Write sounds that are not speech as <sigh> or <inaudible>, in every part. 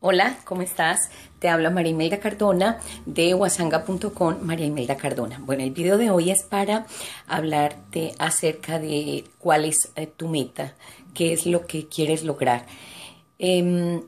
Hola, ¿cómo estás? Te habla María Imelda Cardona de wasanga.com, María Imelda Cardona. Bueno, el video de hoy es para hablarte acerca de cuál es eh, tu meta, qué es lo que quieres lograr. Em,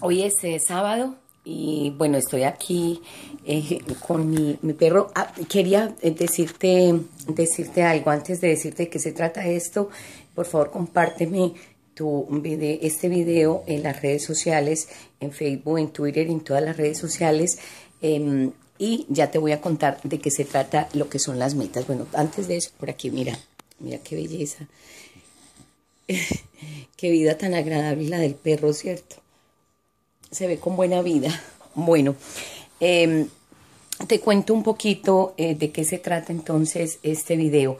hoy es eh, sábado y bueno, estoy aquí eh, con mi, perro. Ah, quería decirte, decirte algo antes de decirte de qué se trata esto. Por favor, compárteme tu video, este video en las redes sociales, en Facebook, en Twitter, en todas las redes sociales. Em, y ya te voy a contar de qué se trata lo que son las metas. Bueno, antes de eso, por aquí, mira, mira qué belleza. <laughs> qué vida tan agradable la del perro, ¿cierto? Se ve con buena vida. <laughs> Bueno, em, te cuento un poquito eh, de qué se trata entonces este video.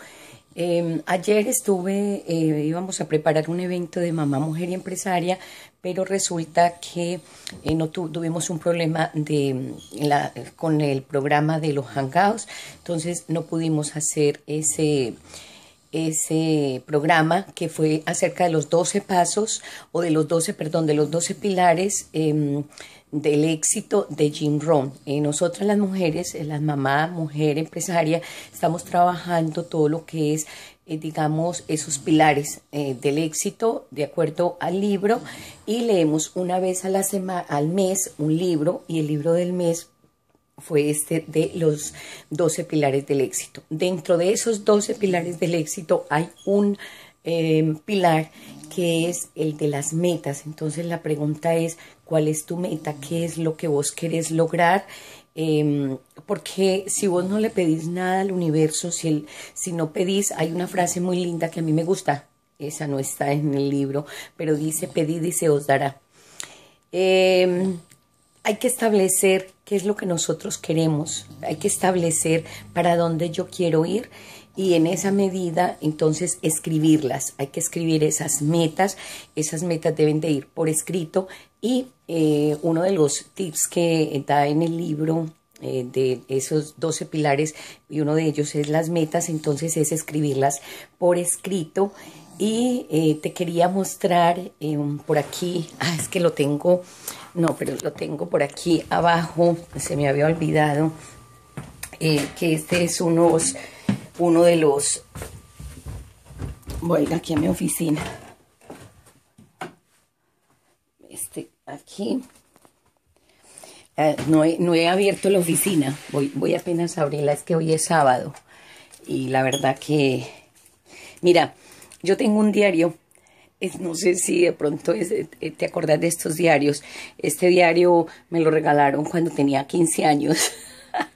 Em, ayer estuve, eh, íbamos a preparar un evento de mamá, mujer y empresaria, pero resulta que eh, no tuvimos un problema de, mm, con el programa de los hangouts, entonces no pudimos hacer ese ese programa que fue acerca de los 12 pasos o de los 12, perdón, de los 12 pilares em, del éxito de Jim Rohn. Eh, nosotras las mujeres, eh, las mamás, mujer empresaria, estamos trabajando todo lo que es, eh, digamos, esos pilares del éxito de acuerdo al libro y leemos una vez a la al mes un libro y el libro del mes fue este de los 12 pilares del éxito. Dentro de esos 12 pilares del éxito hay un Em, pilar que es el de las metas. Entonces la pregunta es, ¿cuál es tu meta? ¿Qué es lo que vos querés lograr? Em, porque si vos no le pedís nada al universo, si, si no pedís, hay una frase muy linda que a mí me gusta, esa no está en el libro, pero dice, pedid y se os dará. Em, hay que establecer qué es lo que nosotros queremos, hay que establecer para dónde yo quiero ir y en esa medida entonces escribirlas. Hay que escribir esas metas, esas metas deben de ir por escrito y eh, uno de los tips que da en el libro eh, de esos 12 pilares y uno de ellos es las metas, entonces es escribirlas por escrito. Y eh, te quería mostrar por aquí, ah, es que lo tengo, no, pero lo tengo por aquí abajo, se me había olvidado, que este es unos uno de los... Voy aquí a mi oficina. Este, aquí. Eh, no, he, no, he, abierto la oficina. Voy, voy apenas a abrirla. Es que hoy es sábado. Y la verdad que... Mira, yo tengo un diario no sé si de pronto eh, eh, te acordás de estos diarios. Este diario me lo regalaron cuando tenía 15 años.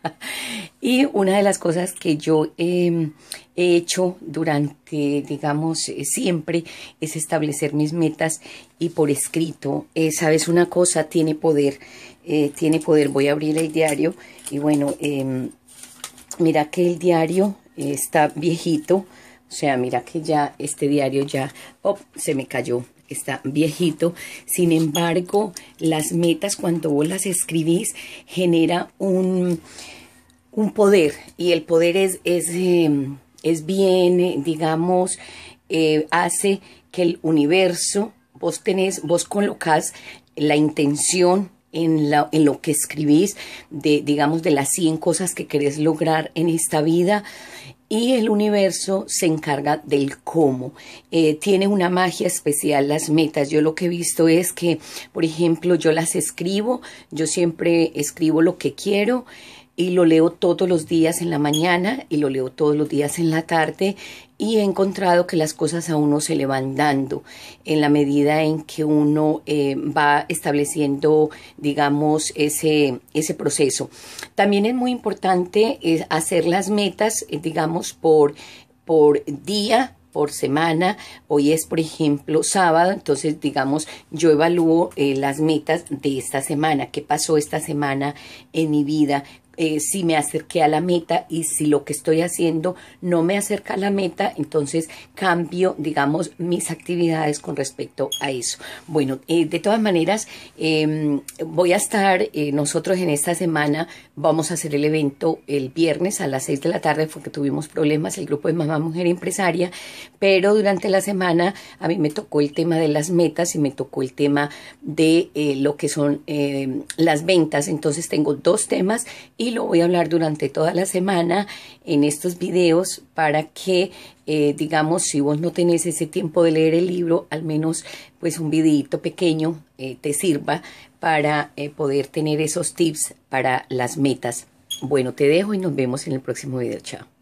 <laughs> Y una de las cosas que yo em, he hecho durante, digamos, eh, siempre es establecer mis metas y por escrito, eh, sabes, una cosa tiene poder, eh, tiene poder, voy a abrir el diario y bueno, em, mira que el diario está viejito, o sea, mira que ya este diario ya, se me cayó, está viejito. Sin embargo, las metas cuando vos las escribís genera un un poder y el poder es, es, em, bien, eh, digamos, eh, hace que el universo, vos tenés, vos colocás la intención en, en lo que escribís, de, digamos, de las 100 cosas que querés lograr en esta vida y el universo se encarga del cómo. Eh, tiene una magia especial las metas. Yo lo que he visto es que, por ejemplo, yo las escribo, yo siempre escribo lo que quiero y lo leo todos los días en la mañana y lo leo todos los días en la tarde y he encontrado que las cosas a uno se le van dando en la medida en que uno eh, va estableciendo, digamos, ese, ese proceso. También es muy importante eh, hacer las metas, eh, digamos, por, por día, por semana. Hoy es, por ejemplo, sábado, entonces, digamos, yo evalúo las metas de esta semana, qué pasó esta semana en mi vida, eh, si me acerqué a la meta y si lo que estoy haciendo no me acerca a la meta, entonces cambio, digamos, mis actividades con respecto a eso. Bueno, eh, de todas maneras, em, voy a estar, eh, nosotros en esta semana vamos a hacer el evento el viernes a las 6 de la tarde porque tuvimos problemas el grupo de Mamá Mujer Empresaria, pero durante la semana a mí me tocó el tema de las metas y me tocó el tema de lo que son las ventas, entonces tengo dos temas y lo voy a hablar durante toda la semana en estos videos para que, eh, digamos, si vos no tenés ese tiempo de leer el libro, al menos pues un videito pequeño eh, te sirva para eh, poder tener esos tips para las metas. Bueno, te dejo y nos vemos en el próximo video. Chao.